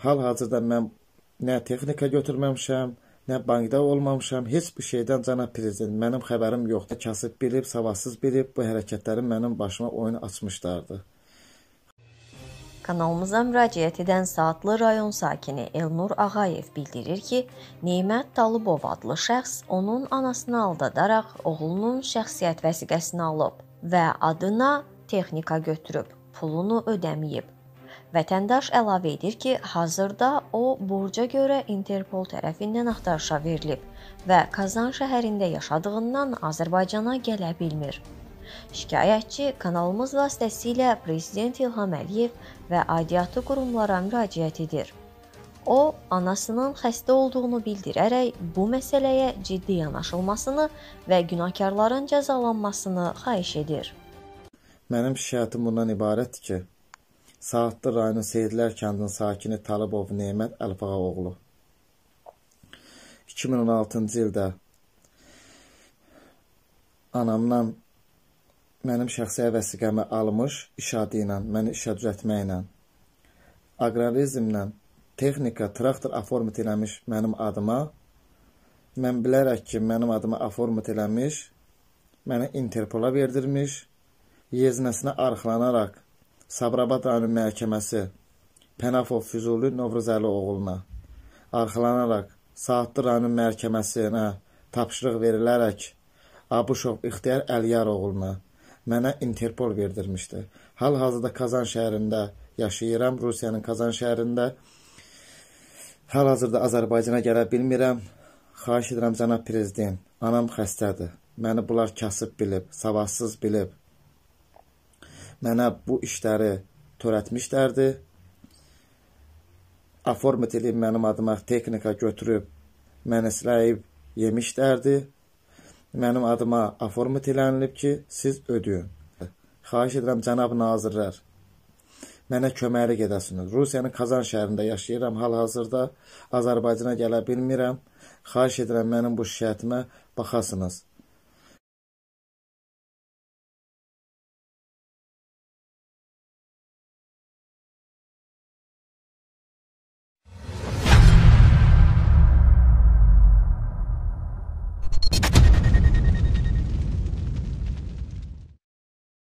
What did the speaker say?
Hal-hazırda mən nə texnika götürməmişəm, nə bankda olmamışam, heç bir şeydən cənab prezident mənim xəbərim yoxdur. Kasıb bilib, savadsız bilib bu hərəkətləri mənim başıma oyun açmışlardı. Kanalımıza müraciət edən Saatlı rayon sakini Elnur Ağayev bildirir ki, Neymət Talıbov adlı şəxs onun anasını aldadaraq oğlunun şəxsiyyət vəsiqəsini alıb və adına texnika götürüb, pulunu ödəməyib. Vətəndaş əlavə edir ki, hazırda o borca görə Interpol tərəfindən axtarışa verilib və Kazan şəhərində yaşadığından Azərbaycana gələ bilmir. Şikayətçi kanalımız vasitəsilə prezident İlham Əliyev və aidiyyatı qurumlara müraciət edir. O, anasının xəstə olduğunu bildirərək bu məsələyə ciddi yanaşılmasını və günahkarların cəzalanmasını xahiş edir. Mənim şikayətim bundan ibarətdir ki, Saatlı rayonu Seyidlər kəndinin sakini Talıbov Nemət Əlfağaoğlu. 2016-cı ildə anamdan mənim şəxsi vəsiqəmi almış işadı ilə, məni işə düzəltməklə, aqralizmlə, texnika, traktor aformat eləmiş mənim adıma, mən bilərək ki, mənim adıma aformat eləmiş, mənə Interpola verdirmiş, yeznəsinə arxlanaraq Sabrabad Ali Məhkəməsi Pənafov Füzuli Novruzəli oğluna arxalanaraq Saatlı rayon məhkəməsinə tapşırıq verilərək Abuşov İxtiyar Əliyar oğluna mənə Interpol verdirmişdi. Hal-hazırda Kazan şəhərində yaşayıram, Rusiyanın Kazan şəhərində. Hal-hazırda Azərbaycana gələ bilmirəm. Xahiş edirəm cənab prezident, anam xəstədir. Məni bunlar kasıb bilib, savasız bilib mənə bu işləri törətmişlərdi. Aformat eləyib mənim adıma texnika götürüb məni siləyib yemişlərdi. Mənim adıma aformat elənilib ki, siz ödəyin. Xahiş edirəm cənab nazirlər, mənə köməklik edəsiniz. Rusiyanın Kazan şəhərində yaşayıram hal-hazırda. Azərbaycana gələ bilmirəm. Xahiş edirəm mənim bu şikayətimə baxasınız.